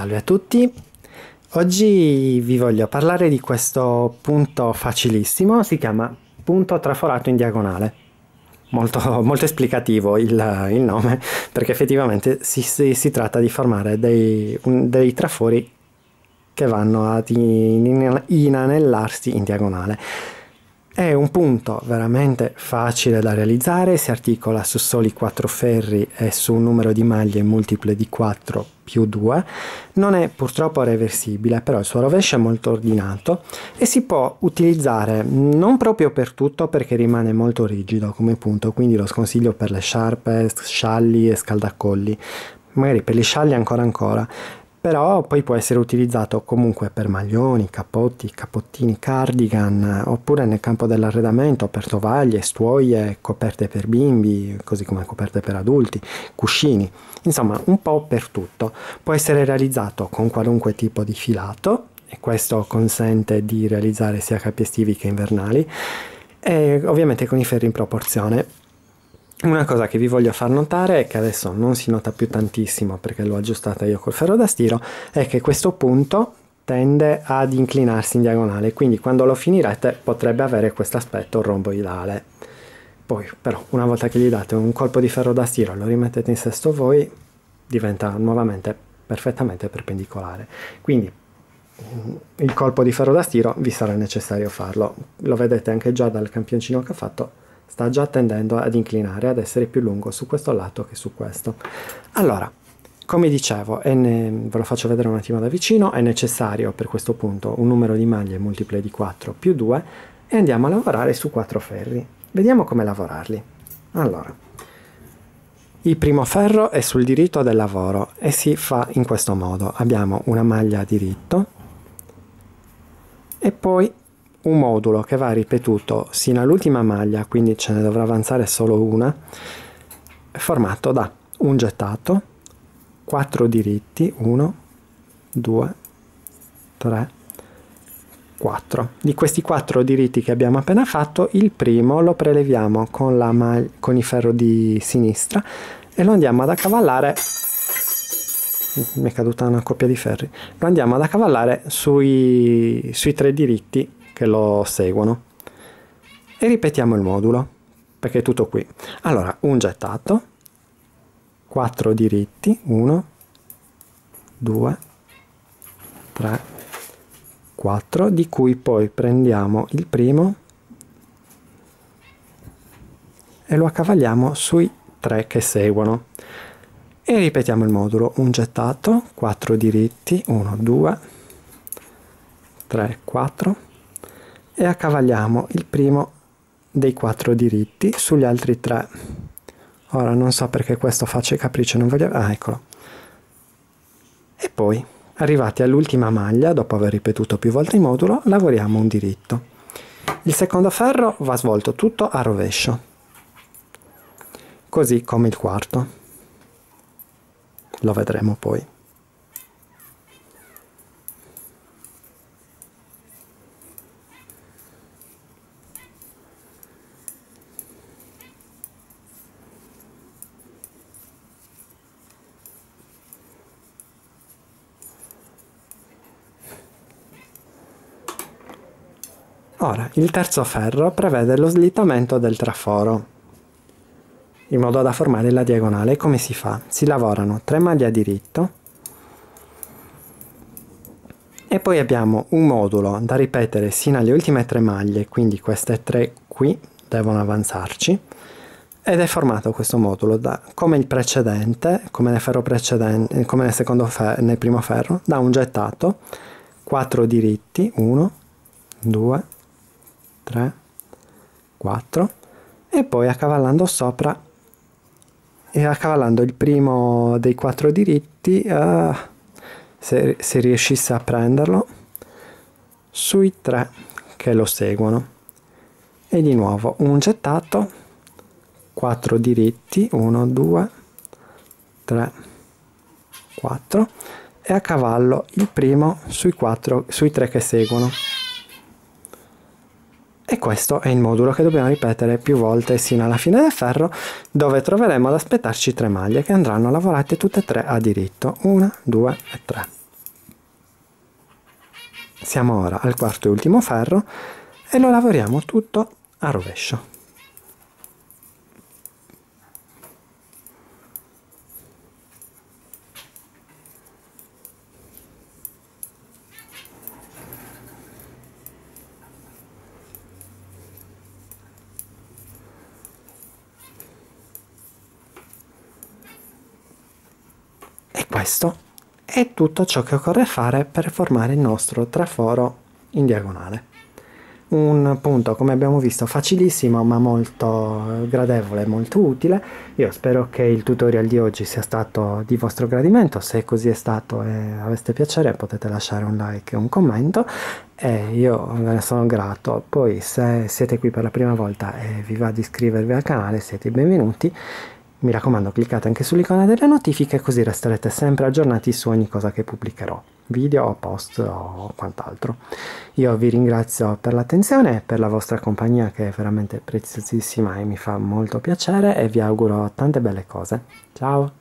Salve a tutti, oggi vi voglio parlare di questo punto facilissimo, si chiama punto traforato in diagonale. Molto, molto esplicativo il, il, nome perché effettivamente si, si, si tratta di formare dei, un, dei trafori che vanno ad inanellarsi in diagonale. È un punto veramente facile da realizzare, si articola su soli 4 ferri e su un numero di maglie multiple di 4 più 2, non è purtroppo reversibile, però il suo rovescio è molto ordinato e si può utilizzare non proprio per tutto perché rimane molto rigido come punto, quindi lo sconsiglio per le sciarpe, scialli e scaldacolli, magari per gli scialli ancora ancora, però poi può essere utilizzato comunque per maglioni, capotti, cappottini, cardigan, oppure nel campo dell'arredamento per tovaglie, stuoie, coperte per bimbi, così come coperte per adulti, cuscini, insomma un po' per tutto. Può essere realizzato con qualunque tipo di filato e questo consente di realizzare sia capi estivi che invernali e ovviamente con i ferri in proporzione una cosa che vi voglio far notare, che adesso non si nota più tantissimo perché l'ho aggiustata io col ferro da stiro, è che questo punto tende ad inclinarsi in diagonale, quindi quando lo finirete potrebbe avere questo aspetto romboidale. Poi però una volta che gli date un colpo di ferro da stiro e lo rimettete in sesto voi, diventa nuovamente perfettamente perpendicolare. Quindi il colpo di ferro da stiro vi sarà necessario farlo, lo vedete anche già dal campioncino che ho fatto, sta già tendendo ad inclinare, ad essere più lungo su questo lato che su questo. Allora, come dicevo, ne, ve lo faccio vedere un attimo da vicino, è necessario per questo punto un numero di maglie multiple di 4 più 2 e andiamo a lavorare su 4 ferri. Vediamo come lavorarli. Allora, il primo ferro è sul diritto del lavoro e si fa in questo modo. Abbiamo una maglia diritto e poi un modulo che va ripetuto sino all'ultima maglia, quindi ce ne dovrà avanzare solo una, formato da un gettato, 4 diritti, 1, 2, 3, 4. Di questi 4 diritti che abbiamo appena fatto, il primo lo preleviamo con, la mag- con il ferro di sinistra e lo andiamo ad accavallare mi è caduta una coppia di ferri. Lo andiamo ad accavallare sui, sui tre diritti che lo seguono e ripetiamo il modulo perché è tutto qui allora un gettato 4 diritti 1 2 3 4 di cui poi prendiamo il primo e lo accavalliamo sui tre che seguono e ripetiamo il modulo un gettato 4 diritti 1 2 3 4 e accavagliamo il primo dei quattro diritti sugli altri tre. Ora non so perché questo faccia capriccio, non voglio... Ah, eccolo. E poi, arrivati all'ultima maglia, dopo aver ripetuto più volte il modulo, lavoriamo un diritto. Il secondo ferro va svolto tutto a rovescio, così come il quarto. Lo vedremo poi. Ora, il terzo ferro prevede lo slittamento del traforo, in modo da formare la diagonale. Come si fa? Si lavorano tre maglie a diritto e poi abbiamo un modulo da ripetere sino alle ultime tre maglie, quindi queste tre qui devono avanzarci, ed è formato questo modulo da, come il precedente, come nel, ferro precedente, come nel, secondo ferro, nel primo ferro, da un gettato, 4 diritti, 1, 2, 3 4 e poi accavallando sopra e accavallando il primo dei quattro diritti uh, se, se riuscisse a prenderlo sui tre che lo seguono e di nuovo un gettato 4 diritti 1 2 3 4 e a cavallo il primo sui 4 sui 3 che seguono e questo è il modulo che dobbiamo ripetere più volte sino alla fine del ferro dove troveremo ad aspettarci tre maglie che andranno lavorate tutte e tre a diritto Una, due e 3 siamo ora al quarto e ultimo ferro e lo lavoriamo tutto a rovescio Questo è tutto ciò che occorre fare per formare il nostro traforo in diagonale. Un punto, come abbiamo visto, facilissimo ma molto gradevole, molto utile. Io spero che il tutorial di oggi sia stato di vostro gradimento. Se così è stato e aveste piacere potete lasciare un like e un commento e io ve ne sono grato. Poi se siete qui per la prima volta e vi va di iscrivervi al canale siete benvenuti mi raccomando cliccate anche sull'icona delle notifiche così resterete sempre aggiornati su ogni cosa che pubblicherò, video, post o quant'altro. Io vi ringrazio per l'attenzione e per la vostra compagnia che è veramente preziosissima e mi fa molto piacere e vi auguro tante belle cose. Ciao!